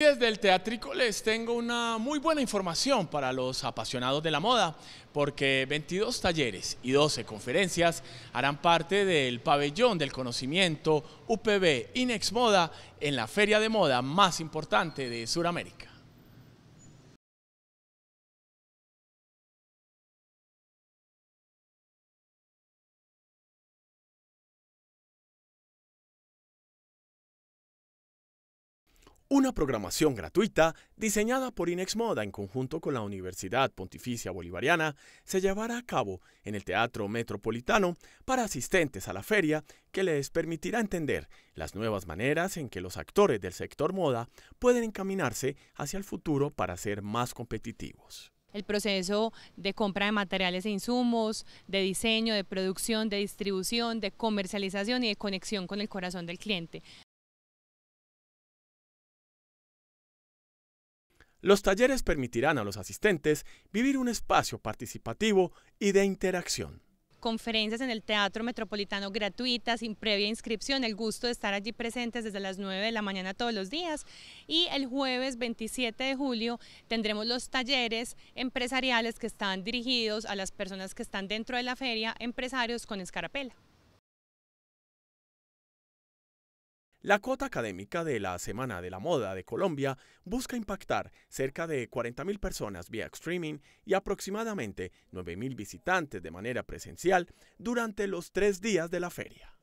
Desde el Teatrico les tengo una muy buena información para los apasionados de la moda, porque 22 talleres y 12 conferencias harán parte del pabellón del conocimiento UPB Inex Moda en la feria de moda más importante de Sudamérica. una programación gratuita diseñada por Inex Moda en conjunto con la Universidad Pontificia Bolivariana se llevará a cabo en el Teatro Metropolitano para asistentes a la feria que les permitirá entender las nuevas maneras en que los actores del sector moda pueden encaminarse hacia el futuro para ser más competitivos el proceso de compra de materiales e insumos, de diseño, de producción, de distribución, de comercialización y de conexión con el corazón del cliente. Los talleres permitirán a los asistentes vivir un espacio participativo y de interacción. Conferencias en el Teatro Metropolitano gratuitas, sin previa inscripción, el gusto de estar allí presentes desde las 9 de la mañana todos los días. Y el jueves 27 de julio tendremos los talleres empresariales que están dirigidos a las personas que están dentro de la feria, empresarios con escarapela. La cuota académica de la Semana de la Moda de Colombia busca impactar cerca de 40.000 personas vía streaming y aproximadamente 9.000 visitantes de manera presencial durante los tres días de la feria.